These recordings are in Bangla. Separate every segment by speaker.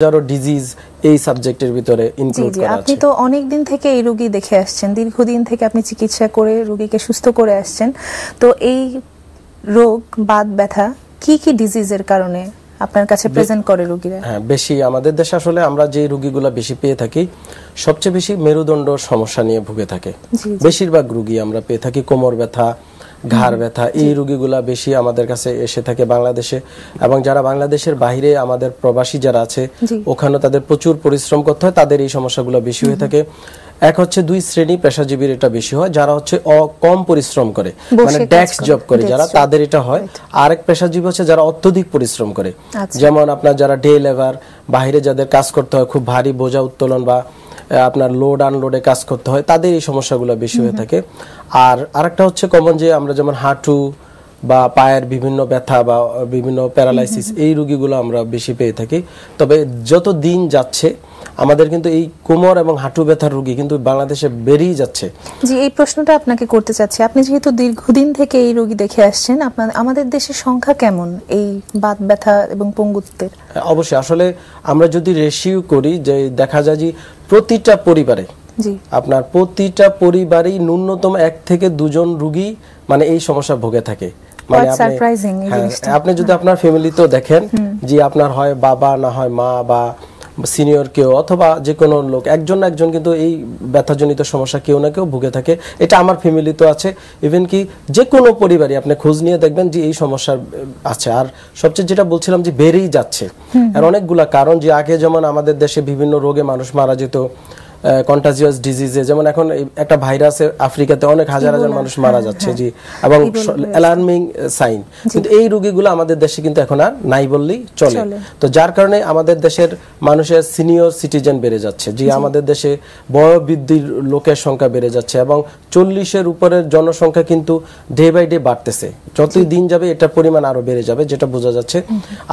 Speaker 1: হাজারো ডিজিজ এই সাবজেক্টের ভিতরে ইনক্লুড করা আপনি
Speaker 2: তো অনেক দিন থেকে এই রোগী দেখে আসছেন দীর্ঘদিন থেকে আপনি চিকিৎসা করে রোগীকে সুস্থ করে আসছেন তো এই রোগ বাত ব্যথা কি কি ডিজিজের কারণে আপনার কাছে প্রেজেন্ট করে রোগীরা
Speaker 1: হ্যাঁ বেশি আমাদের দেশে আসলে আমরা যে রোগীগুলো বেশি পেয়ে থাকি সবচেয়ে বেশি মেরুদণ্ড সমস্যা নিয়ে ভুগে থাকে বেশিরভাগ রোগী আমরা পেয়ে থাকি কোমর ব্যথা ঘাড় ব্যথা এই রোগীগুলা বেশি আমাদের কাছে এসে থাকে বাংলাদেশে এবং যারা বাংলাদেশের বাহিরে আমাদের প্রবাসী যারা আছে ওখানে তাদের প্রচুর পরিশ্রম করতে হয় তাদের এই সমস্যাগুলো বেশি হয়ে থাকে এক হচ্ছে দুই শ্রেণী পেশাজীবীর এটা বেশি হয় যারা হচ্ছে কম পরিশ্রম করে মানে ডেস্ক জব করে যারা তাদের এটা হয় আরেক পেশাজীবী হচ্ছে যারা অত্যধিক পরিশ্রম করে আচ্ছা। যেমন আপনার যারা ডে লেবার বাহিরে যাদের কাজ করতে হয় খুব ভারী বোঝা উত্তোলন বা আপনার লোড আনলোডে কাজ করতে হয় তাদের এই সমস্যাগুলো বেশি হয়ে থাকে আর আরেকটা হচ্ছে কমন যে আমরা যেমন হাঁটু বা পায়ের বিভিন্ন ব্যথা বা বিভিন্ন প্যারালাইসিস এই রুগীগুলো আমরা বেশি পেয়ে থাকি তবে যত দিন যাচ্ছে আমাদের কিন্তু এই কোমর এবং হাঁটু ব্যথার রুগী কিন্তু বাংলাদেশে বেরিয়ে যাচ্ছে
Speaker 2: জি এই প্রশ্নটা আপনাকে করতে চাচ্ছি আপনি যেহেতু দীর্ঘদিন থেকে এই রুগী দেখে আসছেন আপনার আমাদের দেশে সংখ্যা কেমন এই বাত ব্যথা এবং পঙ্গুত্বের
Speaker 1: হ্যাঁ, অবশ্যই আসলে আমরা যদি রেশিও করি যে দেখা যায় যে প্রতিটা পরিবারে আপনার প্রতিটা পরিবারেই ন্যূনতম এক থেকে দুজন রুগী মানে এই সমস্যা ভোগে থাকে মানে হ্যাঁ, আপনি যদি আপনার ফ্যামিলিতেও দেখেন যে আপনার হয় বাবা না হয় মা বা সিনিয়র কেউ অথবা যে কোনো লোক একজন না একজন কিন্তু এই ব্যথাজনিত সমস্যা কেউ না কেউ ভুগে থাকে এটা আমার ফ্যামিলিতেও আছে ইভেন কি যে কোনো পরিবারই আপনি খোঁজ নিয়ে দেখবেন যে এই সমস্যার আছে আর সবচেয়ে যেটা বলছিলাম যে বেড়েই যাচ্ছে আর অনেকগুলা কারণ যে আগে যেমন আমাদের দেশে বিভিন্ন রোগে মানুষ মারা যেত কন্টাজিয়াস ডিজিজে যেমন এখন একটা ভাইরাসে আফ্রিকাতে অনেক হাজার হাজার মানুষ মারা হ্যাঁ, যাচ্ছে হ্যাঁ। জি এবং অ্যালার্মিং সাইন কিন্তু এই রোগীগুলো আমাদের দেশে কিন্তু এখন আর নাই বললেই চলে তো যার কারণে আমাদের দেশের মানুষের সিনিয়র সিটিজেন বেড়ে যাচ্ছে জি আমাদের দেশে বয় বৃদ্ধির লোকের সংখ্যা বেড়ে যাচ্ছে এবং চল্লিশের উপরের জনসংখ্যা কিন্তু ডে বাই ডে বাড়তেছে যতই দিন যাবে এটার পরিমাণ আরো বেড়ে যাবে যেটা বোঝা যাচ্ছে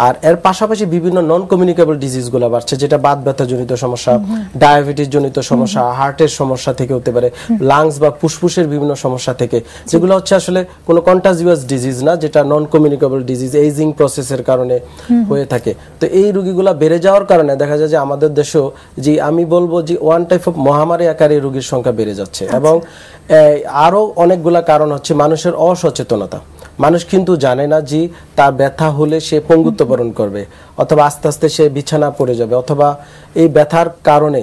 Speaker 1: আর এর পাশাপাশি বিভিন্ন নন কমিউনিকেবল ডিজিজগুলো বাড়ছে যেটা বাত ব্যথাজনিত সমস্যা ডায়াবেটিস জনিত জনিত সমস্যা হার্টের সমস্যা থেকে হতে পারে লাংস বা ফুসফুসের বিভিন্ন সমস্যা থেকে যেগুলো হচ্ছে আসলে কোনো কন্টাজিউয়াস ডিজিজ না যেটা নন কমিউনিকেবল ডিজিজ এইজিং প্রসেসের কারণে হয়ে থাকে তো এই রুগীগুলো বেড়ে যাওয়ার কারণে দেখা যায় যে আমাদের দেশেও যে আমি বলবো যে ওয়ান টাইপ অফ মহামারী আকারে রোগীর সংখ্যা বেড়ে যাচ্ছে আচ্ছা। এবং আরও অনেকগুলা কারণ হচ্ছে মানুষের অসচেতনতা মানুষ কিন্তু জানে না যে তার ব্যথা হলে সে পঙ্গুত্ব বরণ করবে অথবা আস্তে আস্তে সে বিছানা পড়ে যাবে অথবা এই ব্যথার কারণে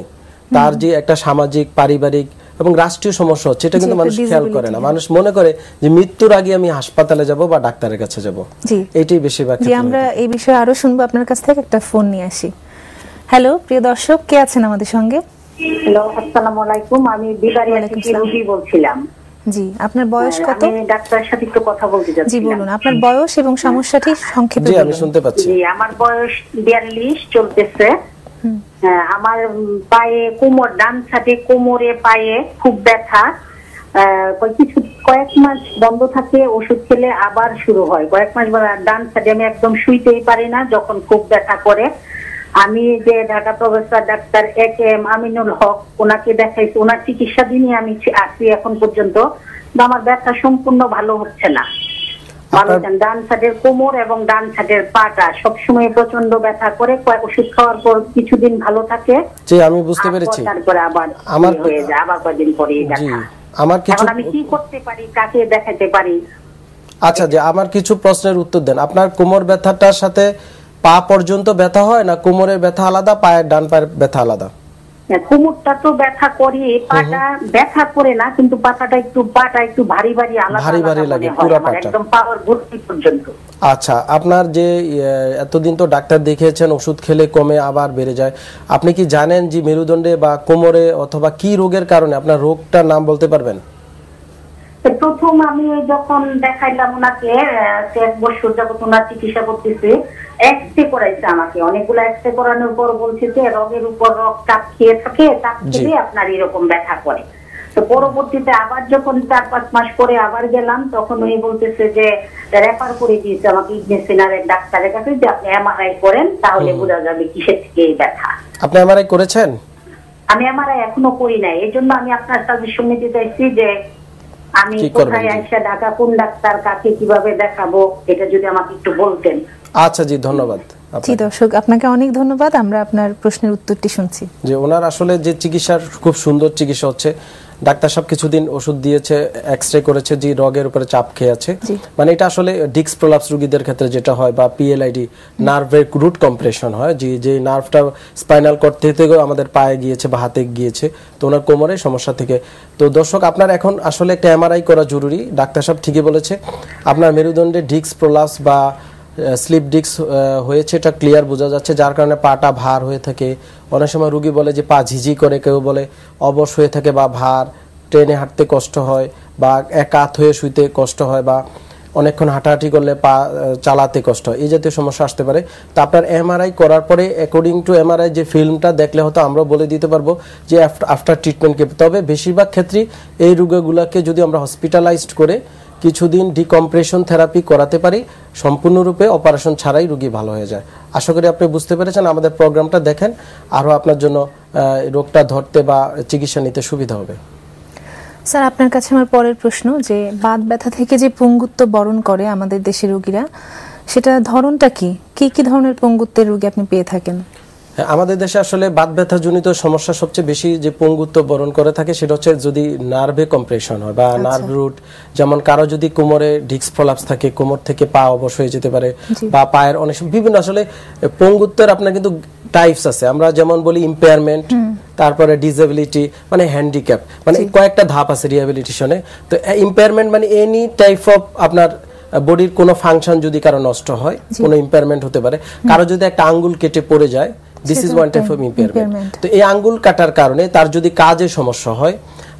Speaker 1: তার যে একটা সামাজিক পারিবারিক এবং রাষ্ট্রীয় সমস্যা হচ্ছে এটা কিন্তু মানুষ খেয়াল করে না মানুষ মনে করে যে মৃত্যুর আগে আমি হাসপাতালে যাব বা ডাক্তারের কাছে যাব এটাই বেশিরভাগ জি আমরা
Speaker 2: এই বিষয়ে আরো শুনবো আপনার কাছ থেকে একটা ফোন নিয়ে আসি হ্যালো প্রিয় দর্শক কে আছেন আমাদের সঙ্গে হ্যালো আসসালামু আলাইকুম আমি বিবারিয়া থেকে রুবি বলছিলাম জি আপনার বয়স হ্যাঁ, কত আমি ডাক্তারের সাথে একটু কথা বলতে যাচ্ছি জি বলুন আপনার বয়স
Speaker 3: এবং সমস্যাটি
Speaker 2: সংক্ষেপে জি আমি শুনতে পাচ্ছি জি
Speaker 3: আমার বয়স 42 চলতেছে হ্যাঁ আমার পায়ে কোমর ডান সাইডে কোমরে পায়ে খুব ব্যথা কিছু কয়েক মাস বন্ধ থাকে ওষুধ খেলে আবার শুরু হয় কয়েক মাস ডান সাইডে আমি একদম শুইতেই পারি না যখন খুব ব্যথা করে আমি যে Dhaka professor doctor A K M Aminul Haque ওনাকে দেখাইছি ওনার চিকিৎসাধীনই আমি আছি এখন পর্যন্ত আমার ব্যথা সম্পূর্ণ ভালো হচ্ছে না মানুষজন ডান সাইডের কোমর এবং ডান সাইডের পাটা সবসময় প্রচন্ড ব্যথা করে ওষুধ খাওয়ার পর কিছুদিন ভালো থাকে জি
Speaker 1: আমি বুঝতে পেরেছি তারপরে
Speaker 3: আবার আমার হয়ে যায় আবার কয়েকদিন পরে আমার কিছু আমি কি করতে পারি কাকে দেখাতে পারি
Speaker 1: আচ্ছা যে আমার কিছু প্রশ্নের উত্তর দেন আপনার কোমর ব্যথাটার সাথে পা পর্যন্ত ব্যথা হয় না কোমরের ব্যথা আলাদা পায়ের ডান পায়ের ব্যথা আলাদা
Speaker 3: হ্যাঁ, কোমরটা তো ব্যথা করে পাটা ব্যথা করে না কিন্তু পাটাটা একটু পাটা একটু ভারী ভারী আলাদা ভারী ভারী লাগে পুরো মানে পাটা একদম পাওয়ার ভর্তি পর্যন্ত
Speaker 1: আচ্ছা আপনার যে এতদিন তো ডাক্তার দেখিয়েছেন ওষুধ খেলে কমে আবার বেড়ে যায় আপনি কি জানেন যে মেরুদণ্ডে বা কোমরে অথবা কি রোগের কারণে আপনার রোগটার নাম বলতে পারবেন
Speaker 3: প্রথম আমি যখন দেখাইলাম ওনাকে এক বছর যাবত ওনার চিকিৎসা করতেছে এক্সরে করাইছে আমাকে অনেকগুলো এক্সরে করানোর পর বলছে যে রগের উপর রক চাপ খেয়ে থাকে চাপ খেয়ে আপনার এরকম ব্যথা করে তো পরবর্তীতে আবার যখন চার পাঁচ মাস পরে আবার গেলাম তখন উনি বলতেছে যে রেফার করে দিয়েছে আমাকে ইগনে সিনারের ডাক্তারের কাছে যে আপনি এমআরআই করেন তাহলে বোঝা যাবে কিসের থেকে এই ব্যথা
Speaker 1: আপনি এমআরআই করেছেন
Speaker 3: আমি এমআরআই এখনো করি নাই এই জন্য আমি আপনার সাজেশন নিতে চাইছি যে আমি কোথায় আইসা ঢাকা কোন ডাক্তার কাকে কিভাবে দেখাবো এটা যদি আমাকে একটু বলতেন
Speaker 1: আচ্ছা জি ধন্যবাদ জি দর্শক
Speaker 2: আপনাকে অনেক ধন্যবাদ আমরা আপনার প্রশ্নের উত্তরটি শুনছি
Speaker 1: যে ওনার আসলে যে চিকিৎসার খুব সুন্দর চিকিৎসা হচ্ছে ডাক্তার সব কিছুদিন ওষুধ দিয়েছে এক্স রে করেছে যে রোগের উপরে চাপ খেয়ে আছে মানে এটা আসলে ডিক্স প্রলাপস রোগীদের ক্ষেত্রে যেটা হয় বা পিএলআইডি নার্ভের রুট কম্প্রেশন হয় যে যে নার্ভটা স্পাইনাল কর্ড থেকে আমাদের পায়ে গিয়েছে বা হাতে গিয়েছে তো ওনার কোমরে সমস্যা থেকে তো দর্শক আপনার এখন আসলে একটা এমআরআই করা জরুরি ডাক্তার সব ঠিকই বলেছে আপনার মেরুদণ্ডে ডিক্স প্রলাপস বা স্লিপ ডিস্ক হয়েছে এটা ক্লিয়ার বোঝা যাচ্ছে যার কারণে পাটা ভার হয়ে থাকে অনেক সময় রুগী বলে যে পা ঝিঝি করে কেউ বলে অবশ হয়ে থাকে বা ভার ট্রেনে হাঁটতে কষ্ট হয় বা একাত হয়ে শুইতে কষ্ট হয় বা অনেকক্ষণ হাঁটাহাঁটি করলে পা চালাতে কষ্ট হয় এই জাতীয় সমস্যা আসতে পারে তা আপনার এমআরআই করার পরে অ্যাকর্ডিং টু এমআরআই যে ফিল্মটা দেখলে হয়তো আমরা বলে দিতে পারবো যে আফটার ট্রিটমেন্টকে তবে বেশিরভাগ ক্ষেত্রেই এই রোগগুলোকে যদি আমরা হসপিটালাইজড করে কিছুদিন ডিকম্প্রেশন থেরাপি করাতে পারি সম্পূর্ণরূপে অপারেশন ছাড়াই রুগী ভালো হয়ে যায় আশা করি আপনি বুঝতে পেরেছেন আমাদের প্রোগ্রামটা দেখেন আরও আপনার জন্য রোগটা ধরতে বা চিকিৎসা নিতে সুবিধা হবে
Speaker 2: স্যার আপনার কাছে আমার পরের প্রশ্ন যে বাদ ব্যথা থেকে যে পঙ্গুত্ব বরণ করে আমাদের দেশের রুগীরা সেটা ধরনটা কি কি কি ধরনের পঙ্গুত্বের রুগী আপনি পেয়ে থাকেন
Speaker 1: হ্যাঁ, আমাদের দেশে আসলে বাত জনিত সমস্যা সবচেয়ে বেশি যে পঙ্গুত্ব বরণ করে থাকে সেটা হচ্ছে যদি নার্ভে কম্প্রেশন হয় বা আচ্ছা। নার্ভ রুট যেমন কারো যদি কোমরে ডিক্স ফলাপস থাকে কোমর থেকে পা অবশ হয়ে যেতে পারে বা পায়ের অনেক বিভিন্ন আসলে পঙ্গুত্বের আপনার কিন্তু টাইপস আছে আমরা যেমন বলি ইম্পেয়ারমেন্ট তারপরে ডিসএবিলিটি মানে হ্যান্ডিক্যাপ মানে কয়েকটা ধাপ আছে রিহ্যাবিলিটেশনে তো ইম্পেয়ারমেন্ট মানে এনি টাইপ অফ আপনার বডির কোনো ফাংশন যদি কারো নষ্ট হয় কোনো ইম্পেয়ারমেন্ট হতে পারে কারো যদি একটা আঙ্গুল কেটে পড়ে যায় this is one type of impairment তো এই আঙ্গুল কাটার কারণে তার যদি কাজে সমস্যা হয়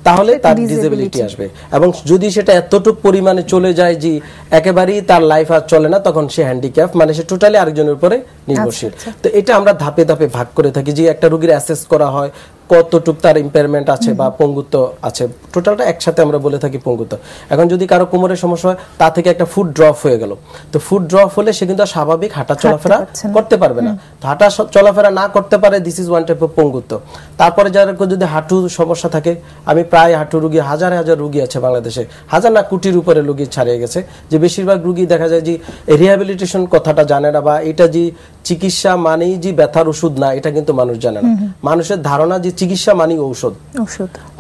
Speaker 1: তাহলে তার ডিসেবিলিটি আসবে এবং যদি সেটা এতটুক পরিমাণে চলে যায় যে একেবারেই তার লাইফ আর চলে না তখন সে হ্যান্ডিক্যাপ মানে সে টোটালি আরেকজনের উপরে আচ্ছা, নির্ভরশীল আচ্ছা। তো এটা আমরা ধাপে ধাপে ভাগ করে থাকি যে একটা রুগীর অ্যাসেস করা হয় কতটুক তার ইম্পেয়ারমেন্ট আছে বা পঙ্গুত্ব আছে টোটালটা একসাথে আমরা বলে থাকি পঙ্গুত্ব এখন যদি কারো কোমরের সমস্যা হয় তা থেকে একটা ফুড ড্রপ হয়ে গেল তো ফুড ড্রপ হলে সে কিন্তু স্বাভাবিক হাঁটা চলাফেরা করতে পারবে না হাঁটা চলাফেরা না করতে পারে this is one type of পঙ্গুত্ব তারপরে যারা যদি হাঁটু সমস্যা থাকে আমি প্রায় হাঁটু রুগী হাজার হাজার রুগী আছে বাংলাদেশে হাজার লাখ কোটির উপরে রুগী ছাড়িয়ে গেছে যে বেশিরভাগ রুগী দেখা যায় যে রিহ্যাবিলিটেশন কথাটা জানে না বা এটা যে চিকিৎসা মানেই যে ব্যথার ওষুধ না এটা কিন্তু মানুষ জানে না মানুষের ধারণা যে চিকিৎসা মানেই ঔষধ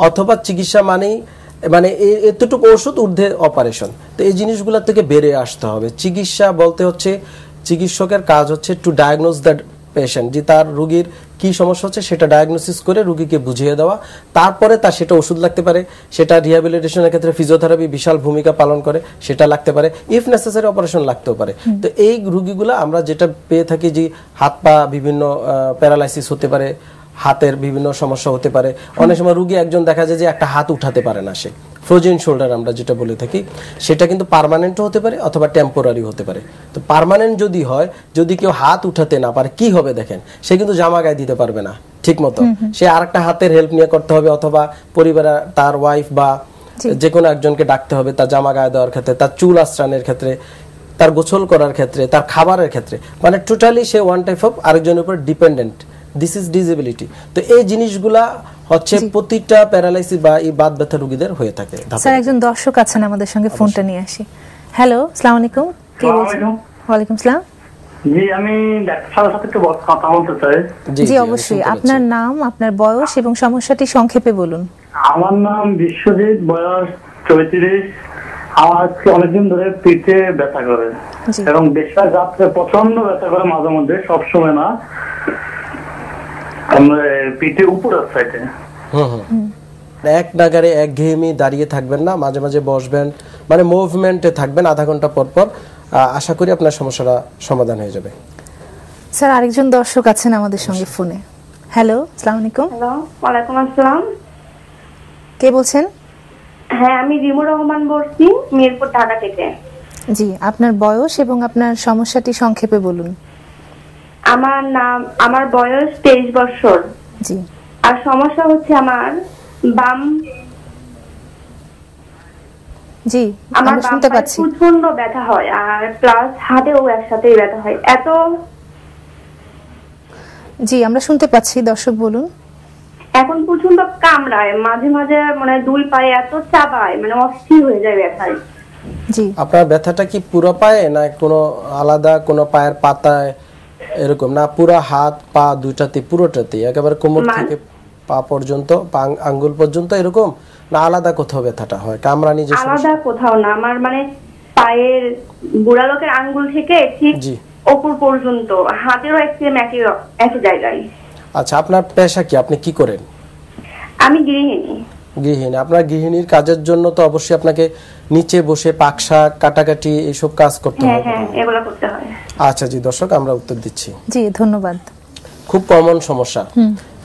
Speaker 1: অথবা চিকিৎসা মানেই মানে এতটুকু ওষুধ ঊর্ধ্বে অপারেশন তো এই জিনিসগুলো থেকে বেরিয়ে আসতে হবে চিকিৎসা বলতে হচ্ছে চিকিৎসকের কাজ হচ্ছে টু ডায়াগনোজ দ্যাট পেশেন্ট যে তার রুগীর কি সমস্যা হচ্ছে সেটা ডায়াগনোসিস করে রুগীকে বুঝিয়ে দেওয়া তারপরে তার সেটা ওষুধ লাগতে পারে সেটা রিহ্যাবিলিটেশনের ক্ষেত্রে ফিজিওথেরাপি বিশাল ভূমিকা পালন করে সেটা লাগতে পারে ইফ নেসেসারি অপারেশন লাগতেও পারে তো এই রুগীগুলো আমরা যেটা পেয়ে থাকি যে হাত পা বিভিন্ন প্যারালাইসিস হতে পারে হাতের বিভিন্ন সমস্যা হতে পারে অনেক সময় রুগী একজন দেখা যায় যে একটা হাত উঠাতে পারে না সে ফ্রোজেন শোল্ডার আমরা যেটা বলে থাকি সেটা কিন্তু পারমানেন্টও হতে পারে অথবা টেম্পোরারি হতে পারে তো পারমানেন্ট যদি হয় যদি কেউ হাত উঠাতে না পারে কি হবে দেখেন সে কিন্তু জামা গায়ে দিতে পারবে না ঠিক মতো সে আর একটা হাতের হেল্প নিয়ে করতে হবে অথবা পরিবার তার ওয়াইফ বা যে কোনো একজনকে ডাকতে হবে তার জামা গায়ে দেওয়ার ক্ষেত্রে তার চুল আশ্রানের ক্ষেত্রে তার গোছল করার ক্ষেত্রে তার খাবারের ক্ষেত্রে মানে টোটালি সে ওয়ান টাইপ অফ আরেকজনের উপর ডিপেন্ডেন্ট দিস ইজ ডিজেবিলিটি তো এই জিনিসগুলা হচ্ছে প্রতিটা প্যারালাইসিস বা এই বাত ব্যথা রোগীদের
Speaker 3: হয়ে থাকে স্যার
Speaker 2: একজন দর্শক আছেন আমাদের সঙ্গে ফোনটা নিয়ে আসি হ্যালো আসসালামু আলাইকুম কে বলছেন ওয়ালাইকুম সালাম
Speaker 3: জি আমি ডাক্তার সাথে একটু কথা বলতে চাই জি অবশ্যই আপনার
Speaker 2: নাম আপনার বয়স এবং সমস্যাটি সংক্ষেপে বলুন
Speaker 3: আমার নাম বিশ্বজিৎ বয়স চৌত্রিশ আমার অনেকদিন ধরে পিঠে ব্যথা করে এবং বেশিরভাগ রাত্রে প্রচন্ড ব্যথা করে মাঝে মধ্যে সবসময় না
Speaker 1: এক নাগারে এক ঘেয়েমি দাঁড়িয়ে থাকবেন না মাঝে মাঝে বসবেন মানে মুভমেন্টে থাকবেন আধা ঘন্টা পর পর আশা করি আপনার সমস্যাটা সমাধান হয়ে যাবে
Speaker 2: স্যার আরেকজন দর্শক আছেন আমাদের সঙ্গে ফোনে
Speaker 4: হ্যালো আসসালামু আলাইকুম হ্যালো ওয়ালাইকুম আসসালাম কে বলছেন হ্যাঁ আমি রিমু রহমান বলছি মিরপুর ঢাকা থেকে
Speaker 2: জি আপনার বয়স এবং আপনার সমস্যাটি
Speaker 4: সংক্ষেপে বলুন আমার নাম আমার বয়স তেইশ বছর জি আর সমস্যা হচ্ছে আমার বাম জি আমার শুনতে পাচ্ছি প্রচন্ড ব্যথা হয় আর প্লাস হাতেও একসাথেই ব্যথা হয় এত
Speaker 2: জি আমরা শুনতে পাচ্ছি
Speaker 4: দর্শক বলুন এখন প্রচন্ড কামড়ায় মাঝে মাঝে মানে দুই পায়ে এত চাবায় মানে অস্থির হয়ে যায় ব্যথায়
Speaker 1: জি আপনার ব্যথাটা কি পুরো পায়ে না কোনো আলাদা কোনো পায়ের পাতায় এরকম না পুরো হাত পা দুইটাতে পুরোটাতে একেবারে কোমর মানে? থেকে পা পর্যন্ত পা আঙ্গুল পর্যন্ত এরকম না আলাদা কোথাও ব্যথাটা হয় কামরা নিজে আলাদা
Speaker 4: কোথাও না আমার মানে পায়ের বুড়া লোকের আঙ্গুল থেকে ঠিক জি ওপর পর্যন্ত হাতেরও এক্সট্রিম একই একই জায়গায়
Speaker 1: আচ্ছা আপনার পেশা কি আপনি কি করেন
Speaker 4: আমি গৃহিণী
Speaker 1: গৃহিণী আপনার গৃহিণীর কাজের জন্য তো অবশ্যই আপনাকে নিচে বসে পাকশা কাটাকাটি এইসব কাজ করতে হয় হ্যাঁ,
Speaker 3: হ্যাঁ,
Speaker 2: এগুলো করতে হয়
Speaker 1: আচ্ছা জি দর্শক আমরা উত্তর দিচ্ছি
Speaker 2: জি ধন্যবাদ
Speaker 1: খুব কমন সমস্যা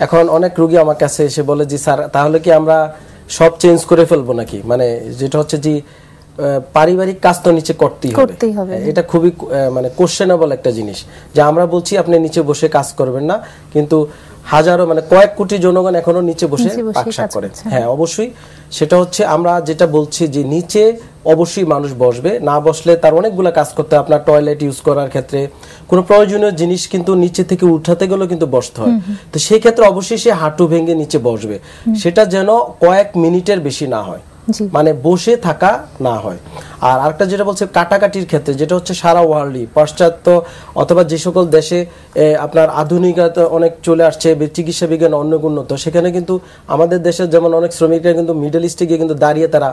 Speaker 1: এখন অনেক রোগী আমার কাছে এসে বলে জি স্যার তাহলে কি আমরা সব চেঞ্জ করে ফেলবো নাকি মানে যেটা হচ্ছে জি পারিবারিক কাজ তো নিচে করতেই হবে এটা খুবই মানে কোশ্চেনেবল একটা জিনিস যে আমরা বলছি আপনি নিচে বসে কাজ করবেন না কিন্তু হাজারো মানে কয়েক কোটি জনগণ এখনো নিচে বসে পাকশাক করে হ্যাঁ অবশ্যই সেটা হচ্ছে আমরা যেটা বলছি যে নিচে অবশ্যই মানুষ বসবে না বসলে তার অনেকগুলো কাজ করতে আপনার টয়লেট ইউজ করার ক্ষেত্রে কোনো প্রয়োজনীয় জিনিস কিন্তু নিচে থেকে উঠাতে গেলেও কিন্তু বসতে হয় তো সেই ক্ষেত্রে অবশ্যই সে হাঁটু ভেঙে নিচে বসবে সেটা যেন কয়েক মিনিটের বেশি না হয় মানে বসে থাকা না হয় আর আরেকটা যেটা বলছে কাটাকাটির ক্ষেত্রে যেটা হচ্ছে সারা ওয়ার্ল্ডই পাশ্চাত্য অথবা যে সকল দেশে আপনার আধুনিকতা অনেক চলে আসছে চিকিৎসা বিজ্ঞান অনেক উন্নত সেখানে কিন্তু আমাদের দেশে যেমন অনেক শ্রমিকরা কিন্তু মিডল ইস্টে গিয়ে কিন্তু দাঁড়িয়ে তারা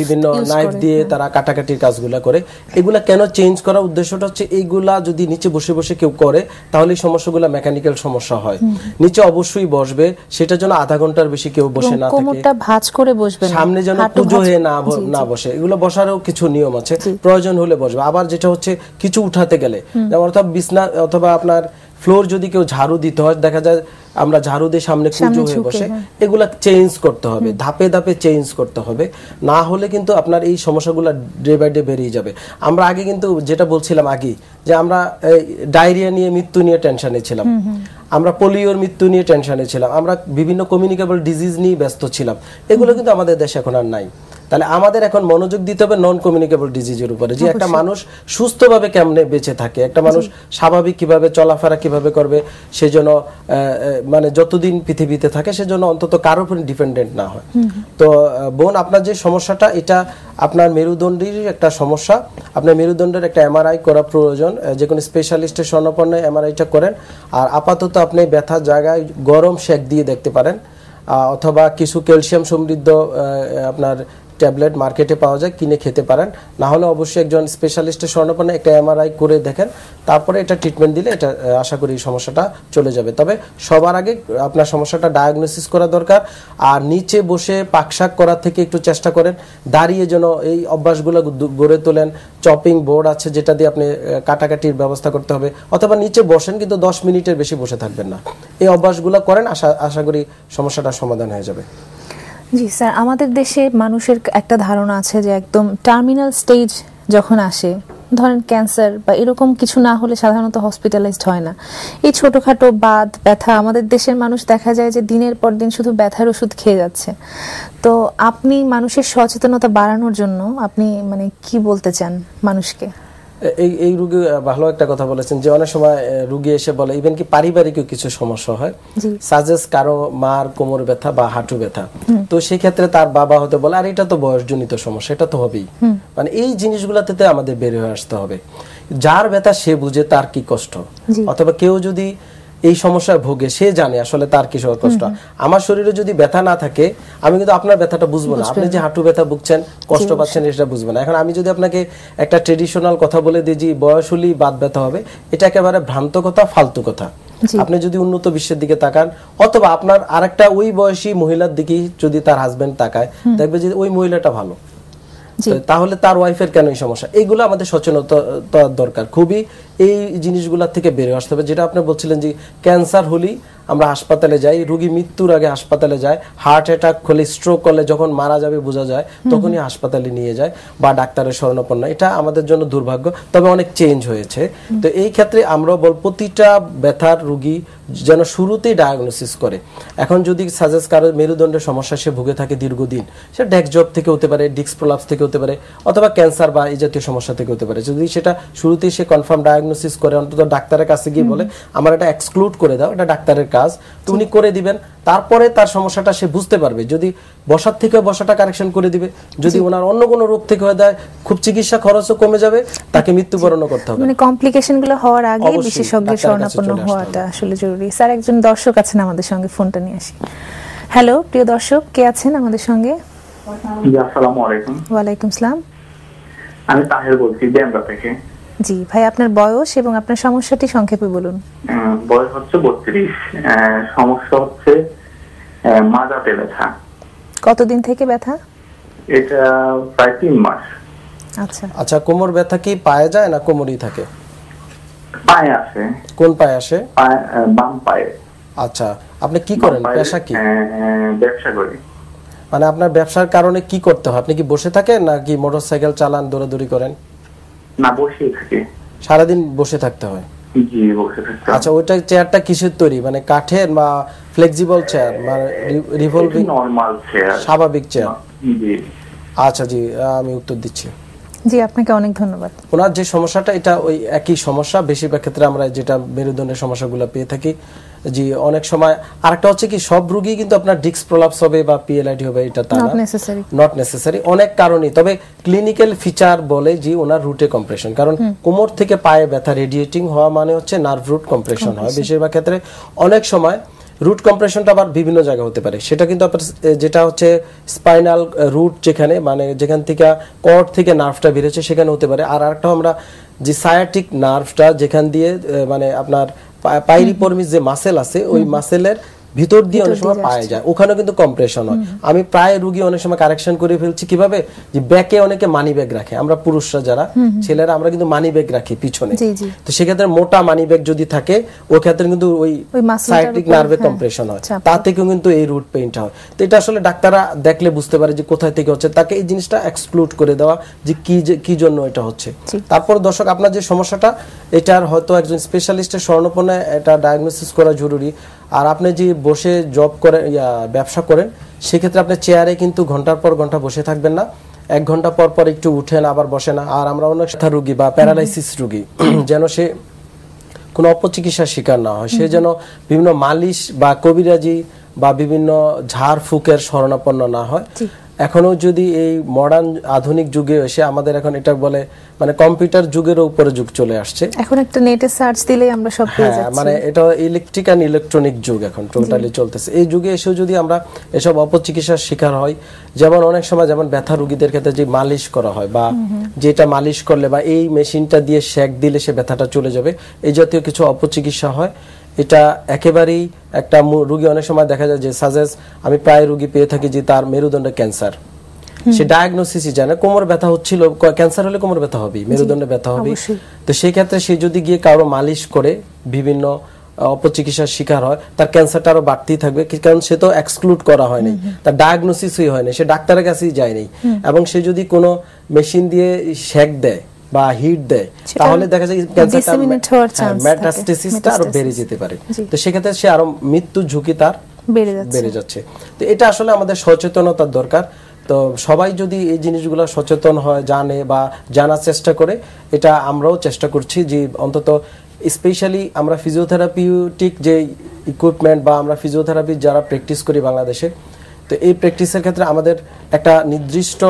Speaker 2: বিভিন্ন নাইফ দিয়ে
Speaker 1: তারা কাটাকাটির কাজগুলা করে এগুলা কেন চেঞ্জ করার উদ্দেশ্যটা হচ্ছে এইগুলা যদি নিচে বসে বসে কেউ করে তাহলে এই সমস্যাগুলো মেকানিক্যাল সমস্যা হয় নিচে অবশ্যই বসবে সেটার জন্য আধা ঘন্টার বেশি কেউ বসে না থাকে
Speaker 2: ভাঁজ করে বসবে
Speaker 1: সামনে যেন যেন মানে পুজো হয়ে না না বসে এগুলো বসারও কিছু নিয়ম আছে প্রয়োজন হলে বসবে আবার যেটা হচ্ছে কিছু উঠাতে গেলে যেমন অর্থাৎ বিছনা অথবা আপনার ফ্লোর যদি কেউ ঝাড়ু দিতে হয় দেখা যায় আমরা ঝাড়ু দিয়ে সামনে কুঁজো হয়ে বসে এগুলা চেঞ্জ করতে হবে ধাপে ধাপে চেঞ্জ করতে হবে না হলে কিন্তু আপনার এই সমস্যাগুলো ডে বাই ডে বেরিয়ে যাবে আমরা আগে কিন্তু যেটা বলছিলাম আগে যে আমরা ডায়রিয়া নিয়ে মৃত্যু নিয়ে টেনশনে ছিলাম আমরা পোলিওর মৃত্যু নিয়ে টেনশনে ছিলাম আমরা বিভিন্ন কমিউনিকেবল ডিজিজ নিয়ে ব্যস্ত ছিলাম এগুলো কিন্তু আমাদের দেশে এখন আর নাই তাহলে আমাদের এখন মনোযোগ দিতে হবে নন কমিউনিকেবল ডিজিজের উপরে যে একটা মানুষ সুস্থভাবে কেমনে বেঁচে থাকে একটা মানুষ স্বাভাবিক কিভাবে চলাফেরা কিভাবে করবে সেজন্য মানে যতদিন পৃথিবীতে থাকে সেজন্য অন্তত কারোর উপর ডিপেন্ডেন্ট না হয় তো বোন আপনার যে সমস্যাটা এটা আপনার মেরুদণ্ডের একটা সমস্যা আপনার মেরুদণ্ডের একটা এমআরআই করা প্রয়োজন যে কোনো স্পেশালিস্টের স্বর্ণপর্ণে এমআরআইটা করেন আর আপাতত আপনি ব্যথার জায়গায় গরম শেক দিয়ে দেখতে পারেন অথবা কিছু ক্যালসিয়াম সমৃদ্ধ আপনার ট্যাবলেট মার্কেটে পাওয়া যায় কিনে খেতে পারেন না হলে অবশ্যই একজন স্পেশালিস্টের স্বর্ণপানে একটা এমআরআই করে দেখেন তারপরে এটা ট্রিটমেন্ট দিলে এটা আশা করি সমস্যাটা চলে যাবে তবে সবার আগে আপনার সমস্যাটা ডায়াগনোসিস করা দরকার আর নিচে বসে পাকশাক করার থেকে একটু চেষ্টা করেন দাঁড়িয়ে যেন এই অভ্যাসগুলো গড়ে তোলেন চপিং বোর্ড আছে যেটা দিয়ে আপনি কাটাকাটির ব্যবস্থা করতে হবে অথবা নিচে বসেন কিন্তু দশ মিনিটের বেশি বসে থাকবেন না এই অভ্যাসগুলো করেন আশা আশা করি সমস্যাটা সমাধান হয়ে যাবে
Speaker 2: জি স্যার আমাদের দেশে মানুষের একটা ধারণা আছে যে একদম টার্মিনাল স্টেজ যখন আসে ধরেন ক্যান্সার বা এরকম কিছু না হলে সাধারণত হসপিটালাইজড হয় না এই ছোটোখাটো বাদ ব্যথা আমাদের দেশের মানুষ দেখা যায় যে দিনের পর দিন শুধু ব্যথার ওষুধ খেয়ে যাচ্ছে তো আপনি মানুষের সচেতনতা বাড়ানোর জন্য আপনি মানে কি বলতে চান মানুষকে
Speaker 1: এই এই রুগী ভালো একটা কথা বলেছেন যে অনেক সময় রুগী এসে বলে ইভেন কি পারিবারিকও কিছু সমস্যা হয় সাজেস কারো মার কোমর ব্যথা বা হাঁটু ব্যথা তো সেই ক্ষেত্রে তার বাবা হতে বলে আর এটা তো বয়সজনিত সমস্যা এটা তো হবেই মানে এই জিনিসগুলোতে আমাদের বের হয়ে আসতে হবে যার ব্যথা সে বুঝে তার কি কষ্ট অথবা কেউ যদি এই সমস্যায় ভোগে সে জানে আসলে তার কি কষ্ট আমার শরীরে যদি ব্যথা না থাকে আমি কিন্তু আপনার ব্যথাটা বুঝবো না আপনি যে হাঁটু ব্যথা ভুগছেন কষ্ট পাচ্ছেন এটা বুঝবো না এখন আমি যদি আপনাকে একটা ট্রেডিশনাল কথা বলে দিই যে বয়স হলেই বাদ ব্যথা হবে এটা একেবারে ভ্রান্ত কথা ফালতু কথা আপনি যদি উন্নত বিশ্বের দিকে তাকান অথবা আপনার আরেকটা ওই বয়সী মহিলার দিকে যদি তার হাজবেন্ড তাকায় দেখবে যে ওই মহিলাটা ভালো তাহলে তার ওয়াইফের কেন এই সমস্যা এইগুলো আমাদের সচেতনতা দরকার খুবই এই জিনিসগুলা থেকে বেরো আসতে হবে যেটা আপনি বলছিলেন যে ক্যান্সার হলেই আমরা হাসপাতালে যাই রোগী মৃত্যুর আগে হাসপাতালে যায় হার্ট অ্যাটাক হলে স্ট্রোক করলে যখন মারা যাবে বোঝা যায় তখনই হাসপাতালে নিয়ে যায় বা ডাক্তারের শরণাপন্ন এটা আমাদের জন্য দুর্ভাগ্য তবে অনেক চেঞ্জ হয়েছে তো এই ক্ষেত্রে আমরা বল প্রতিটা ব্যথার রুগী যেন শুরুতেই ডায়াগনোসিস করে এখন যদি সাজেস্ট কারো মেরুদণ্ডের সমস্যা সে ভুগে থাকে দীর্ঘদিন সেটা জব থেকে হতে পারে ডিস্ক প্রলাপস থেকে হতে পারে অথবা ক্যান্সার বা এই জাতীয় সমস্যা থেকে হতে পারে যদি সেটা শুরুতেই সে কনফার্ম ডায়াগ ডায়াগনোসিস করে অন্তত ডাক্তারের কাছে গিয়ে বলে আমার এটা এক্সক্লুড করে দাও এটা ডাক্তারের কাজ উনি করে দিবেন তারপরে তার সমস্যাটা সে বুঝতে পারবে যদি বসার থেকে বসাটা কারেকশন করে দিবে যদি ওনার অন্য কোনো রোগ থেকে হয়ে দেয় খুব চিকিৎসা খরচও কমে যাবে তাকে মৃত্যুবরণ করতে হবে
Speaker 2: মানে কমপ্লিকেশন গুলো হওয়ার আগে বিশেষজ্ঞের শরণাপন্ন হওয়াটা আসলে জরুরি স্যার একজন দর্শক আছেন আমাদের সঙ্গে ফোনটা নিয়ে আসি হ্যালো প্রিয় দর্শক কে আছেন আমাদের সঙ্গে
Speaker 3: আসসালামু আলাইকুম
Speaker 2: ওয়া আলাইকুম সালাম
Speaker 3: আমি তাহের বলছি ড্যামরা থেকে
Speaker 2: জি ভাই আপনার বয়স এবং আপনার সমস্যাটি সংক্ষেপে বলুন
Speaker 3: বয়স হচ্ছে বত্রিশ সমস্যা হচ্ছে মাজাতে ব্যথা
Speaker 1: কতদিন থেকে ব্যথা
Speaker 3: এটা প্রায় তিন মাস
Speaker 1: আচ্ছা আচ্ছা কোমর ব্যথা কি পায়ে যায় না কোমরই থাকে পায়ে আসে কোন পায়ে আসে বাম পায়ে আচ্ছা
Speaker 3: আপনি কি করেন পেশা কি ব্যবসা করি
Speaker 1: মানে আপনার ব্যবসার কারণে কি করতে হয় আপনি কি বসে থাকেন নাকি মোটরসাইকেল চালান দৌড়াদৌড়ি করেন না বসে সারাদিন বসে থাকতে হয়
Speaker 3: জি বসে থাকতে আচ্ছা ওইটা
Speaker 1: চেয়ারটা কিসের তৈরি মানে কাঠের বা flexible chair revolving normal chair স্বাভাবিক চেয়ার জি আচ্ছা জি আমি উত্তর দিচ্ছি
Speaker 2: জি আপনাকে অনেক ধন্যবাদ
Speaker 1: ওনার যে সমস্যাটা এটা ওই একই সমস্যা বেশিরভাগ ক্ষেত্রে আমরা যেটা মেরুদণ্ডের সমস্যাগুলো পেয়ে থাকি জি অনেক সময় আরেকটা হচ্ছে কি সব রোগী কিন্তু আপনার ডিক্স প্রলাপস হবে বা পিএলআইডি হবে এটা তা না নট নেসেসারি অনেক কারণই তবে ক্লিনিক্যাল ফিচার বলে যে ওনার রুটে কম্প্রেশন কারণ কোমর থেকে পায়ে ব্যথা রেডিয়েটিং হওয়া মানে হচ্ছে নার্ভ রুট কম্প্রেশন হয় বেশিরভাগ ক্ষেত্রে অনেক সময় রুট কম্প্রেশনটা আবার বিভিন্ন জায়গায় হতে পারে সেটা কিন্তু আপনার যেটা হচ্ছে স্পাইনাল রুট যেখানে মানে যেখান থেকে কর্ড থেকে নার্ভটা বেরোচ্ছে সেখানে হতে পারে আর আরেকটা আমরা যে সায়াটিক নার্ভটা যেখান দিয়ে মানে আপনার পাইরিপর্মিস যে মাসেল আছে ওই মাসেলের ভিতর দিয়ে অনেক সময় পায়ে যায় ওখানে কিন্তু কম্প্রেশন হয় আমি প্রায় রুগী অনেক সময় কারেকশন করে ফেলছি কিভাবে যে ব্যাকে অনেকে মানি ব্যাগ রাখে আমরা পুরুষরা যারা ছেলেরা আমরা কিন্তু মানি ব্যাগ রাখি পিছনে তো সেক্ষেত্রে মোটা মানি ব্যাগ যদি থাকে ওই ক্ষেত্রে কিন্তু ওই সাইটিক নার্ভে কম্প্রেশন হয় তা থেকেও কিন্তু এই রুট পেইনটা হয় তো এটা আসলে ডাক্তাররা দেখলে বুঝতে পারে যে কোথায় থেকে হচ্ছে তাকে এই জিনিসটা এক্সক্লুড করে দেওয়া যে কি কি জন্য এটা হচ্ছে তারপর দর্শক আপনার যে সমস্যাটা এটার হয়তো একজন স্পেশালিস্টের স্বর্ণপণে এটা ডায়াগনোসিস করা জরুরি আর আপনি যে বসে জব করেন ব্যবসা করেন সেক্ষেত্রে আপনি চেয়ারে কিন্তু ঘন্টার পর ঘন্টা বসে থাকবেন না এক ঘন্টা পর পর একটু উঠেন আবার বসে না আর আমরা অনেক কথা রুগী বা প্যারালাইসিস রুগী যেন সে কোনো অপচিকিৎসার শিকার না হয় সে যেন বিভিন্ন মালিশ বা কবিরাজি বা বিভিন্ন ঝাড় ফুকের শরণাপন্ন না হয় এখনও যদি এই মডার্ন আধুনিক যুগে এসে আমাদের এখন এটা বলে মানে কম্পিউটার যুগের উপরে যুগ চলে আসছে
Speaker 2: এখন একটা নেটে সার্চ দিলেই আমরা সব পেয়ে হ্যাঁ, যাচ্ছি মানে
Speaker 1: এটা ইলেকট্রিক এন্ড ইলেকট্রনিক যুগ এখন টোটালি চলতেছে এই যুগে এসেও যদি আমরা এসব অপচিকিৎসার শিকার হয় যেমন অনেক সময় যেমন ব্যথা রোগীদের ক্ষেত্রে যে মালিশ করা হয় বা যেটা মালিশ করলে বা এই মেশিনটা দিয়ে শেক দিলে সে ব্যথাটা চলে যাবে এই জাতীয় কিছু অপচিকিৎসা হয় এটা একেবারেই একটা রুগী অনেক সময় দেখা যায় যে সাজেস আমি প্রায় রুগী পেয়ে থাকি যে তার মেরুদণ্ড ক্যান্সার সে ডায়াগনোসিসই জানে কোমর ব্যথা হচ্ছিল ক্যান্সার হলে কোমর ব্যথা হবে মেরুদণ্ডে ব্যথা হবে তো সেই ক্ষেত্রে সে যদি গিয়ে কারো মালিশ করে বিভিন্ন অপচিকিৎসার শিকার হয় তার ক্যান্সারটা আরো বাড়তেই থাকবে কারণ সে তো এক্সক্লুড করা হয়নি তার ডায়াগনোসিসই হয়নি সে ডাক্তারের কাছেই যায়নি এবং সে যদি কোনো মেশিন দিয়ে শেক দেয় বা হিট দেয় তাহলে দেখা যায় ক্যান্সারটা মেটাস্টেসিসটা আরো বেড়ে যেতে পারে তো সেক্ষেত্রে সে আরো মৃত্যু ঝুঁকি তার বেড়ে যাচ্ছে তো এটা আসলে আমাদের সচেতনতার দরকার তো সবাই যদি এই জিনিসগুলো সচেতন হয় জানে বা জানার চেষ্টা করে এটা আমরাও চেষ্টা করছি যে অন্তত স্পেশালি আমরা ফিজিওথেরাপিউটিক যে ইকুইপমেন্ট বা আমরা ফিজিওথেরাপি যারা প্র্যাকটিস করি বাংলাদেশে তো এই প্র্যাকটিসের ক্ষেত্রে আমাদের একটা নির্দিষ্ট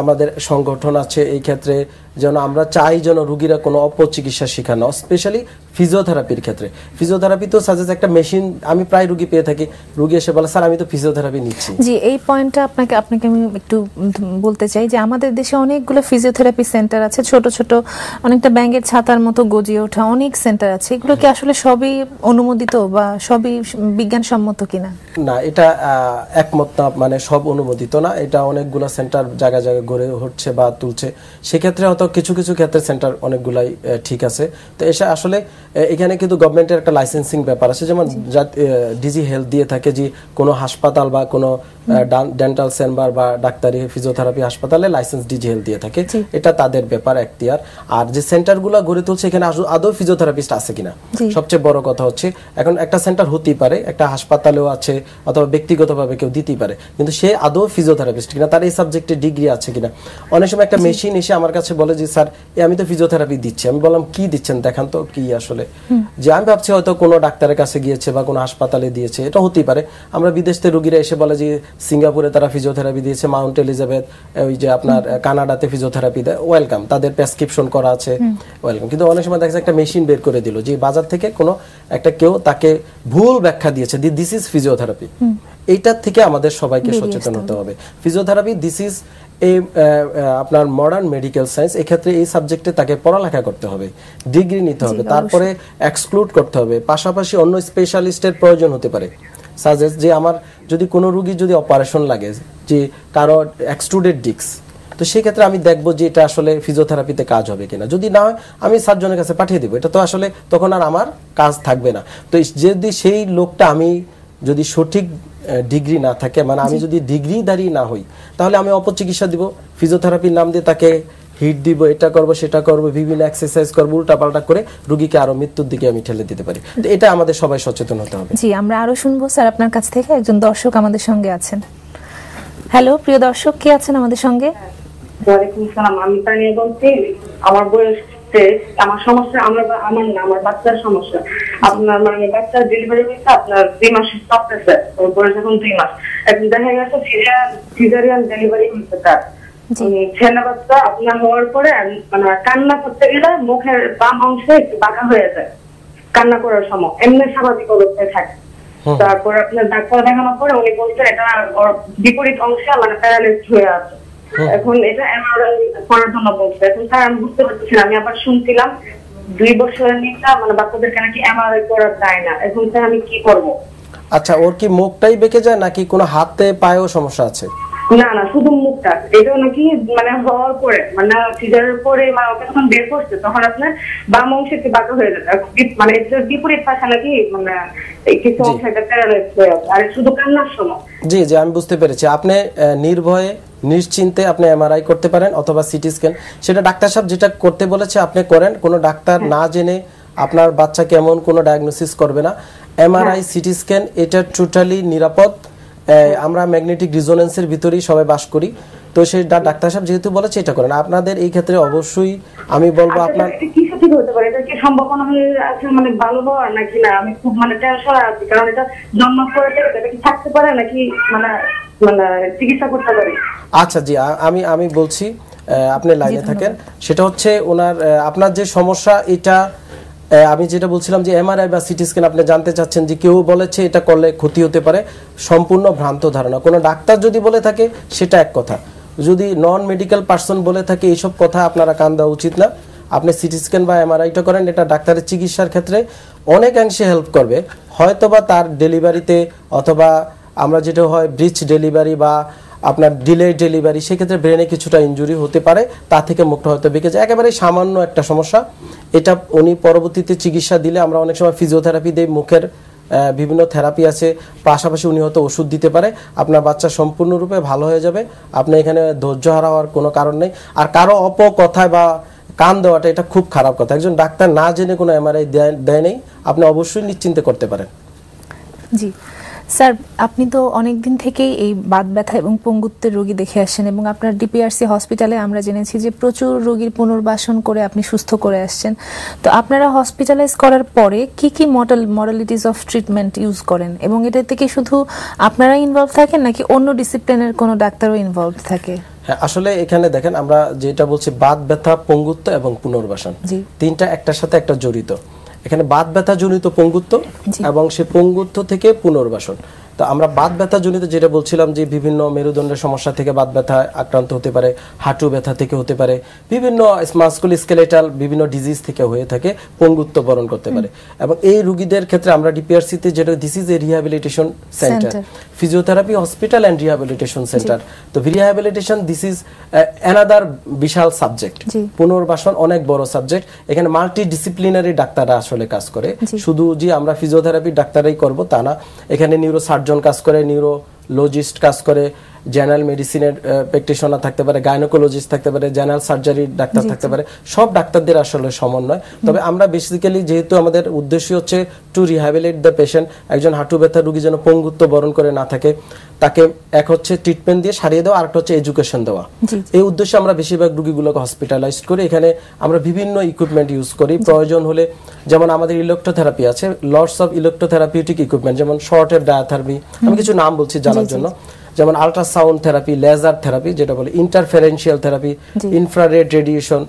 Speaker 1: আমাদের সংগঠন আছে এই ক্ষেত্রে যেন আমরা চাই যেন রুগীরা কোনো অপচিকিৎসা শেখানো স্পেশালি ফিজিওথেরাপির ক্ষেত্রে ফিজিওথেরাপি তো সাজেস একটা মেশিন আমি প্রায় রুগী পেয়ে থাকি রুগী এসে বলে স্যার আমি তো ফিজিওথেরাপি নিচ্ছি জি
Speaker 2: এই পয়েন্টটা আপনাকে আপনাকে আমি একটু বলতে চাই যে আমাদের দেশে অনেকগুলো ফিজিওথেরাপি সেন্টার আছে ছোট ছোট অনেকটা ব্যাঙ্গের ছাতার মতো গজিয়ে ওঠা অনেক সেন্টার আছে এগুলো কি আসলে সবই অনুমোদিত বা সবই বিজ্ঞানসম্মত কিনা
Speaker 1: না এটা একমত না মানে সব অনুমোদিত না এটা অনেকগুলো সেন্টার জায়গা জায়গায় গড়ে হচ্ছে বা তুলছে সেক্ষেত্রে হয়তো তো কিছু কিছু ক্ষেত্রে সেন্টার অনেকগুলাই ঠিক আছে তো এসে আসলে এখানে কিন্তু গভর্নমেন্টের একটা লাইসেন্সিং ব্যাপার আছে যেমন ডিজি হেলথ দিয়ে থাকে যে কোনো হাসপাতাল বা কোনো ডেন্টাল চেম্বার বা ডাক্তারি ফিজিওথেরাপি হাসপাতালে লাইসেন্স ডিজি হেলথ দিয়ে থাকে এটা তাদের ব্যাপার একটিয়ার আর যে সেন্টারগুলো গড়ে তুলছে এখানে আদৌ ফিজিওথেরাপিস্ট আছে কিনা সবচেয়ে বড় কথা হচ্ছে এখন একটা সেন্টার হতেই পারে একটা হাসপাতালেও আছে অথবা ব্যক্তিগতভাবে কেউ দিতেই পারে কিন্তু সে আদৌ ফিজিওথেরাপিস্ট কিনা তার এই সাবজেক্টে ডিগ্রি আছে কিনা অনেক সময় একটা মেশিন এসে আমার কাছে বলে বললো যে স্যার আমি তো ফিজিওথেরাপি দিচ্ছি আমি বললাম কি দিচ্ছেন দেখান তো কি আসলে যে আমি ভাবছি হয়তো কোনো ডাক্তারের কাছে গিয়েছে বা কোনো হাসপাতালে দিয়েছে এটা হতেই পারে আমরা বিদেশ থেকে রুগীরা এসে বলে যে সিঙ্গাপুরে তারা ফিজিওথেরাপি দিয়েছে মাউন্ট এলিজাবেথ ওই যে আপনার কানাডাতে ফিজিওথেরাপি দেয় ওয়েলকাম তাদের প্রেসক্রিপশন করা আছে ওয়েলকাম কিন্তু অনেক সময় দেখা যায় একটা মেশিন বের করে দিল যে বাজার থেকে কোনো একটা কেউ তাকে ভুল ব্যাখ্যা দিয়েছে দিস ইজ ফিজিওথেরাপি এইটার থেকে আমাদের সবাইকে সচেতন হতে হবে ফিজিওথেরাপি দিস ইজ এই আপনার মডার্ন মেডিকেল সায়েন্স এক্ষেত্রে এই সাবজেক্টে তাকে পড়ালেখা করতে হবে ডিগ্রি নিতে হবে তারপরে এক্সক্লুড করতে হবে পাশাপাশি অন্য স্পেশালিস্টের প্রয়োজন হতে পারে সাজেস্ট যে আমার যদি কোনো রুগী যদি অপারেশন লাগে যে কারো এক্সট্রুডেড ডিক্স তো সেক্ষেত্রে আমি দেখবো যে এটা আসলে ফিজিওথেরাপিতে কাজ হবে কিনা যদি না হয় আমি সার্জনের কাছে পাঠিয়ে দেবো এটা তো আসলে তখন আর আমার কাজ থাকবে না তো যদি সেই লোকটা আমি যদি সঠিক ডিগ্রি না থাকে মানে আমি যদি ডিগ্রি দাঁড়িয়ে না হই তাহলে আমি অপচিকিৎসা দিব ফিজিওথেরাপির নাম দিয়ে তাকে হিট দিব এটা করব সেটা করব বিভিন্ন এক্সারসাইজ করব উল্টাপাল্টা করে রোগীকে আরো মৃত্যুর দিকে আমি ঠেলে দিতে পারি এটা আমাদের সবাই সচেতন হতে হবে
Speaker 2: জি আমরা আরো শুনবো স্যার আপনার কাছ থেকে একজন দর্শক আমাদের সঙ্গে আছেন হ্যালো প্রিয় দর্শক কে আছেন
Speaker 4: আমাদের সঙ্গে ওয়ালাইকুম আসসালাম আমি তানিয়া বলছি আমার বয়স হচ্ছে আমার সমস্যা আমার আমার না আমার বাচ্চার সমস্যা আপনার মানে বাচ্চার ডেলিভারি হয়েছে আপনার দুই মাস চলতেছে ওর যখন দুই মাস এখন দেখা গেছে সিজার সিজারিয়ান ডেলিভারি হয়েছে তার ছেলে বাচ্চা আপনার হওয়ার পরে মানে কান্না করতে গেলে মুখের বাম অংশে একটু বাঁকা হয়ে যায় কান্না করার সময় এমনি স্বাভাবিক অবস্থায় থাকে তারপর আপনার ডাক্তার দেখানোর পরে উনি বলছেন এটা বিপরীত অংশে মানে প্যারালাইজ হয়ে আছে এখন এটা এমআরআই করার জন্য বলছে এখন আমি বুঝতে পারছি আমি আবার শুনছিলাম দুই বছরের মানে বাচ্চাদেরকে নাকি এমআরআই করা যায় না এখন স্যার আমি কি করব
Speaker 1: আচ্ছা ওর কি মুখটাই বেঁকে যায় নাকি কোনো হাতে পায়েও সমস্যা আছে
Speaker 4: না না শুধু মুখটা এটা নাকি মানে হওয়ার পরে মানে সিজারের পরে ওকে যখন বের করছে তখন আপনার বাম অংশে একটু বাঁকা হয়ে যাবে মানে বিপরীত পাশে নাকি মানে কিছু আর শুধু কান্নার সময়
Speaker 1: জি জি আমি বুঝতে পেরেছি আপনি নির্ভয়ে নিশ্চিন্তে আপনি এমআরআই করতে পারেন অথবা সিটি স্ক্যান সেটা ডাক্তার সাহেব যেটা করতে বলেছে আপনি করেন কোনো ডাক্তার না জেনে আপনার বাচ্চা কেমন কোনো ডায়াগনোসিস করবে না এমআরআই সিটি স্ক্যান এটা টোটালি নিরাপদ আমরা ম্যাগনেটিক রিজোনেন্সের ভিতরেই সবাই বাস করি তো সেই ডাক্তার সাহেব যেহেতু বলেছে এটা করেন আপনাদের এই ক্ষেত্রে অবশ্যই আমি বলবো আচ্ছা, আপনার
Speaker 4: হতে পারে এটা কি আছে মানে ভালো হওয়ার নাকি না আমি খুব মানে টেনশন আছি কারণ এটা এটা কি থাকতে পারে নাকি মানে মানে চিকিৎসা করতে পারে
Speaker 1: আচ্ছা জি আমি আমি বলছি আপনি লাইনে থাকেন সেটা হচ্ছে ওনার আপনার যে সমস্যা এটা আমি যেটা বলছিলাম যে এমআরআই বা সিটি স্ক্যান আপনি জানতে চাচ্ছেন যে কেউ বলেছে এটা করলে ক্ষতি হতে পারে সম্পূর্ণ ভ্রান্ত ধারণা কোনো ডাক্তার যদি বলে থাকে সেটা এক কথা যদি নন মেডিকেল পার্সন বলে থাকে এইসব কথা আপনারা কান দেওয়া উচিত না আপনি সিটি স্ক্যান বা এমআরআইটা করেন এটা ডাক্তারের চিকিৎসার ক্ষেত্রে অনেকাংশে হেল্প করবে হয়তোবা তার ডেলিভারিতে অথবা আমরা যেটা হয় ব্রিচ ডেলিভারি বা আপনার ডিলে ডেলিভারি সেক্ষেত্রে ব্রেনে কিছুটা ইঞ্জুরি হতে পারে তা থেকে মুক্ত হয়তো বেঁকে যায় একেবারে সামান্য একটা সমস্যা এটা উনি পরবর্তীতে চিকিৎসা দিলে আমরা অনেক সময় ফিজিওথেরাপি দিই মুখের বিভিন্ন থেরাপি আছে পাশাপাশি উনি হয়তো ওষুধ দিতে পারে আপনার বাচ্চা সম্পূর্ণরূপে ভালো হয়ে যাবে আপনি এখানে ধৈর্য হারা হওয়ার কোনো কারণ নেই আর কারো অপকথায় বা কান দেওয়াটা এটা খুব খারাপ কথা একজন ডাক্তার না জেনে কোনো এমআরআই দেয় দেয় নেই আপনি অবশ্যই নিশ্চিন্তে করতে পারেন
Speaker 2: জি স্যার আপনি তো অনেক দিন থেকেই এই বাত ব্যথা এবং পঙ্গুত্বের রোগী দেখে আসেন এবং আপনার ডিপিআরসি হসপিটালে আমরা জেনেছি যে প্রচুর রোগীর পুনর্বাসন করে আপনি সুস্থ করে আসছেন তো আপনারা হসপিটালাইজ করার পরে কি কি model modalities of treatment use করেন এবং এটা থেকে শুধু আপনারা ইনভলভ থাকেন নাকি অন্য ডিসিপ্লিনের কোনো ডাক্তারও ইনভলভ থাকে
Speaker 1: হ্যাঁ, আসলে এখানে দেখেন আমরা যেটা বলছি বাত ব্যথা পঙ্গুত্ব এবং পুনর্বাসন তিনটা একটার সাথে একটা জড়িত এখানে বাত জনিত পঙ্গুত্ব এবং সে পঙ্গুত্ব থেকে পুনর্বাসন তো আমরা বাদ ব্যথা জনিত যেটা বলছিলাম যে বিভিন্ন মেরুদণ্ডের সমস্যা থেকে বাদ ব্যথা আক্রান্ত হতে পারে হাঁটু ব্যথা থেকে হতে পারে বিভিন্ন মাস্কুল স্কেলেটাল বিভিন্ন ডিজিজ থেকে হয়ে থাকে পঙ্গুত্ব বরণ করতে পারে এবং এই রুগীদের ক্ষেত্রে আমরা ডিপিআরসিতে যেটা this is a rehabilitation centre physiotherapy hospital and rehabilitation centre তো রিহ্যাবিলিটেশন দিস ইজ অ্যানাদার বিশাল সাবজেক্ট পুনর্বাসন অনেক বড় সাবজেক্ট এখানে মাল্টি ডিসিপ্লিনারি ডাক্তাররা আসলে কাজ করে শুধু যে আমরা ফিজিওথেরাপি ডাক্তারাই করব তা না এখানে নিউরো সার্জন কাজ করে নিউরোলজিস্ট কাজ করে জেনারেল মেডিসিনের প্র্যাকটিশনার থাকতে পারে গাইনোকোলজিস্ট থাকতে পারে জেনারেল সার্জারি ডাক্তার থাকতে পারে সব ডাক্তারদের আসলে সমন্বয় তবে আমরা বেসিক্যালি যেহেতু আমাদের উদ্দেশ্য হচ্ছে টু রিহ্যাবিলিট দ্য পেশেন্ট একজন হাঁটু ব্যথা রুগী যেন পঙ্গুত্ব বরণ করে না থাকে তাকে এক হচ্ছে ট্রিটমেন্ট দিয়ে সারিয়ে দেওয়া আর একটা হচ্ছে এডুকেশন দেওয়া এই উদ্দেশ্যে আমরা বেশিরভাগ রুগীগুলোকে হসপিটালাইজ করি এখানে আমরা বিভিন্ন ইকুইপমেন্ট ইউজ করি প্রয়োজন হলে যেমন আমাদের ইলেকট্রোথেরাপি আছে লর্ডস অফ ইলেকট্রোথেরাপিউটিক ইকুইপমেন্ট যেমন শর্টের ডায়াথার্মি আমি কিছু নাম বলছি জানার জন্য যেমন আল্ট্রাসাউন্ড থেরাপি লেজার থেরাপি যেটা বলে ইন্টারফেরেন্সিয়াল থেরাপি ইনফ্রারেড রেডিয়েশন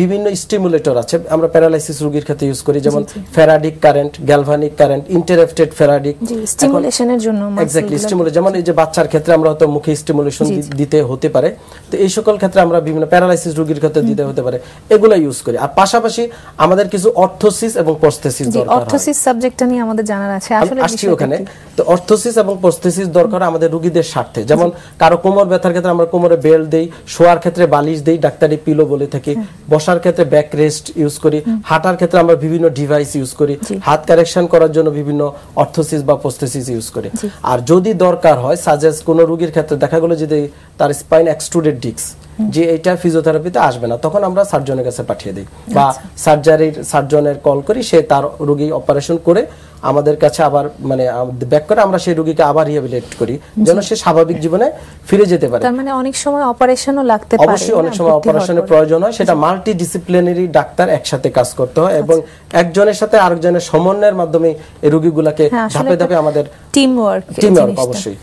Speaker 1: বিভিন্ন স্টিমুলেটর আছে আমরা প্যারালাইসিস রোগীর ক্ষেত্রে ইউজ করি যেমন faradic current galvanic current interrupted faradic স্টিমুলেশনের
Speaker 2: জন্য এক্স্যাক্টলি স্টিমুলে
Speaker 1: যেমন এই যে বাচ্চার ক্ষেত্রে আমরা হয়তো মুখে স্টিমুলেশন দিতে হতে পারে তো এই সকল ক্ষেত্রে আমরা বিভিন্ন প্যারালাইসিস রোগীর ক্ষেত্রে দিতে হতে পারে এগুলো ইউজ করি আর পাশাপাশি আমাদের কিছু অর্থোসিস এবং প্রস্থেসিস দরকার অর্থোসিস
Speaker 2: সাবজেক্টটা নিয়ে আমাদের জানার আছে আসলে আসছি ওখানে
Speaker 1: তো অর্থোসিস এবং প্রস্থেসিস দরকার আমাদের রোগীদের স্বার্থে যেমন কারো কোমর ব্যথার ক্ষেত্রে আমরা কোমরে বেল্ট দেই শোয়ার ক্ষেত্রে বালিশ দেই ডাক্তারি পিলো বলে থাকি হ্যাঁ। বসার ক্ষেত্রে ব্যাক রেস্ট ইউজ করি হাঁটার ক্ষেত্রে আমরা বিভিন্ন ডিভাইস ইউজ করি হাত কারেকশন করার জন্য বিভিন্ন অর্থোসিস বা পোস্থেসিস ইউজ করি আর যদি দরকার হয় সাজেস্ট কোনো রোগীর ক্ষেত্রে দেখা গেলো যদি তার স্পাইন এক্সট্রুডেড ডিস্ক যে এটা ফিজিওথেরাপিতে আসবে না তখন আমরা সার্জনের কাছে পাঠিয়ে দিই বা সার্জারির সার্জনের কল করি সে তার রোগী অপারেশন করে আমাদের কাছে আবার মানে ব্যাক করে আমরা সেই রোগীকে আবার রিহ্যাবিলিটেট করি যেন সে স্বাভাবিক জীবনে ফিরে যেতে পারে তার
Speaker 2: মানে অনেক সময় অপারেশনও লাগতে পারে অবশ্যই অনেক সময় অপারেশনের
Speaker 1: প্রয়োজন হয় সেটা মাল্টি ডিসিপ্লিনারি ডাক্তার একসাথে কাজ করতে হয় এবং আচ্ছা। একজনের সাথে আরেকজনের সমন্বয়ের মাধ্যমে এই রোগীগুলোকে হ্যাঁ, ধাপে ধাপে আমাদের টিম
Speaker 2: ওয়ার্ক টিম ওয়ার্ক অবশ্যই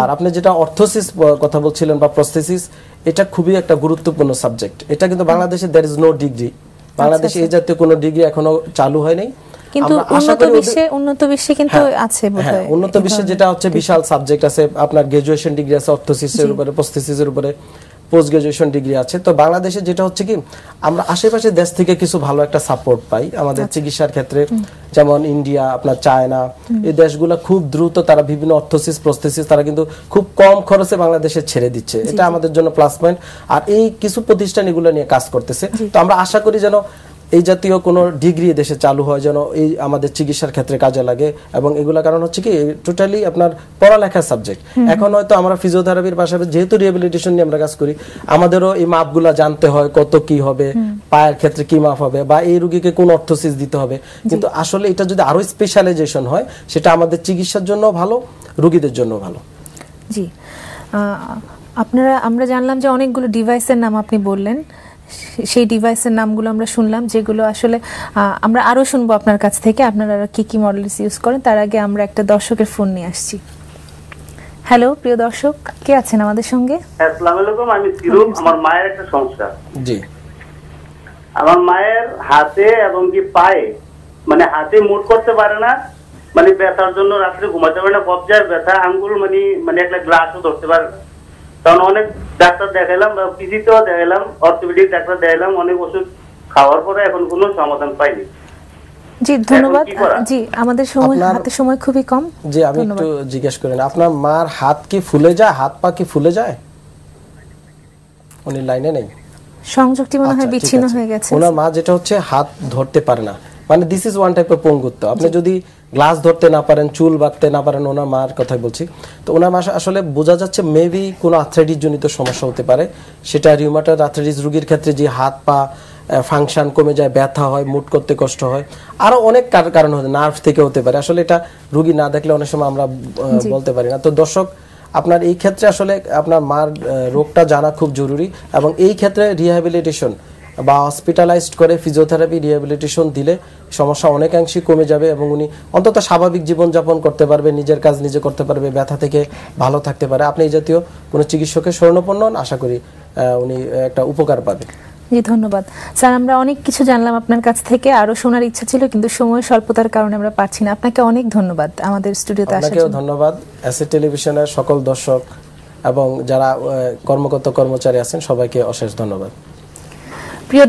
Speaker 1: আর আপনি যেটা অর্থোসিস কথা বলছিলেন বা প্রস্থেসিস এটা খুবই একটা গুরুত্বপূর্ণ সাবজেক্ট এটা কিন্তু বাংলাদেশে দ্যার ইজ নো ডিগ্রি বাংলাদেশে আচ্ছা। এই জাতীয় কোনো ডিগ্রি এখনো চালু হয়নি কিন্তু উন্নত বিশ্বে
Speaker 2: উন্নত বিশ্বে কিন্তু হ্যাঁ, আছে হ্যাঁ, বোধহয় উন্নত বিশ্বে
Speaker 1: যেটা হচ্ছে বিশাল সাবজেক্ট আছে আপনার গ্রাজুয়েশন ডিগ্রি আছে অর্থোসিসের উপরে উপরে পোস্ট গ্রাজুয়েশন ডিগ্রি আছে তো বাংলাদেশে যেটা হচ্ছে কি আমরা আশেপাশে দেশ থেকে কিছু ভালো একটা সাপোর্ট পাই আমাদের আচ্ছা। চিকিৎসার ক্ষেত্রে যেমন ইন্ডিয়া আপনার চায়না এই দেশগুলো খুব দ্রুত তারা বিভিন্ন অর্থোসিস প্রস্থেসিস তারা কিন্তু খুব কম খরচে বাংলাদেশে ছেড়ে দিচ্ছে এটা আমাদের জন্য প্লাস পয়েন্ট আর এই কিছু প্রতিষ্ঠান এগুলো নিয়ে কাজ করতেছে তো আমরা আশা করি যেন এই জাতীয় কোনো ডিগ্রি দেশে চালু হয় যেন এই আমাদের চিকিৎসার ক্ষেত্রে কাজে লাগে এবং এগুলো কারণ হচ্ছে কি টোটালি আপনার পড়ালেখার সাবজেক্ট এখন হয়তো আমরা ফিজিওথেরাপির পাশাপাশি যেহেতু রিহেবিলিটেশন নিয়ে আমরা কাজ করি আমাদেরও এই মাপগুলো জানতে হয় কত কি হবে পায়ের ক্ষেত্রে কি মাপ হবে বা এই রুগীকে কোন অর্থসিস দিতে হবে কিন্তু আসলে এটা যদি আরো স্পেশালাইজেশন হয় সেটা আমাদের চিকিৎসার জন্য ভালো রুগীদের জন্য ভালো
Speaker 2: জি আপনারা আমরা জানলাম যে অনেকগুলো ডিভাইসের নাম আপনি বললেন সেই ডিভাইসের নামগুলো আমরা শুনলাম যেগুলো আসলে আমরা আরও শুনবো আপনার কাছ থেকে আপনারা কি কি মডেলস ইউজ করেন তার আগে আমরা একটা দর্শকের ফোন নিয়ে আসছি হ্যালো প্রিয় দর্শক কে আছেন আমাদের সঙ্গে
Speaker 3: আসসালামু আলাইকুম আমি সিরুম
Speaker 1: আমার মায়ের একটা সমস্যা জি আমার মায়ের হাতে এবং কি
Speaker 3: পায়ে মানে হাতে মুট করতে পারে না মানে ব্যথার জন্য রাত্রে ঘুমাতে পারে না কবজার ব্যথা আঙ্গুল মানে মানে একটা গ্লাসও ধরতে পারে না কারণ অনেক ডাক্তার দেখালাম
Speaker 4: পিজিতেও দেখাইলাম অর্থোপেডিক ডাক্তার দেখাইলাম অনেক ওষুধ খাওয়ার পরে এখন কোনো সমাধান পাইনি
Speaker 2: জি ধন্যবাদ জি আমাদের সময় হাতে সময় খুবই কম জি আমি একটু
Speaker 1: জিজ্ঞেস করেন আপনার মার হাত কি ফুলে যায় হাত পা কি ফুলে যায় উনি লাইনে নেই
Speaker 2: সংযোগটি মনে হয় আচ্ছা, বিচ্ছিন্ন হয়ে গেছে ওনার মা
Speaker 1: যেটা হচ্ছে হাত ধরতে পারে না মানে this is one type of পঙ্গুত্ব আপনি যদি গ্লাস ধরতে না পারেন চুল বাঁধতে না পারেন ওনার মার কথা বলছি তো ওনার মা আসলে বোঝা যাচ্ছে মেবি কোনো আর্থ্রাইটিস জনিত সমস্যা হতে পারে সেটা রিউমাটার আর্থ্রাইটিস রুগীর ক্ষেত্রে যে হাত পা ফাংশন কমে যায় ব্যথা হয় মুট করতে কষ্ট হয় আরো অনেক কারণ হতে নার্ভ থেকে হতে পারে আসলে এটা রুগী না দেখলে অনেক সময় আমরা বলতে পারি না তো দর্শক আপনার এই ক্ষেত্রে আসলে আপনার মার রোগটা জানা খুব জরুরি এবং এই ক্ষেত্রে রিহ্যাবিলিটেশন বা হসপিটালাইজড করে ফিজিওথেরাপি রিহ্যাবিলিটেশন দিলে সমস্যা অনেকাংশই কমে যাবে এবং উনি অন্তত স্বাভাবিক জীবনযাপন করতে পারবে নিজের কাজ নিজে করতে পারবে ব্যথা থেকে ভালো থাকতে পারে আপনি এই জাতীয় কোনো চিকিৎসকের স্বর্ণপন্ন আশা করি উনি একটা উপকার পাবে
Speaker 2: জি ধন্যবাদ স্যার আমরা অনেক কিছু জানলাম আপনার কাছ থেকে আরো শোনার ইচ্ছা ছিল কিন্তু সময় স্বল্পতার কারণে আমরা পাচ্ছি না আপনাকে অনেক ধন্যবাদ আমাদের স্টুডিওতে আসার জন্য
Speaker 1: ধন্যবাদ এসএ টেলিভিশনের সকল দর্শক এবং যারা কর্মকর্তা কর্মচারী আছেন সবাইকে অশেষ ধন্যবাদ প্রিয়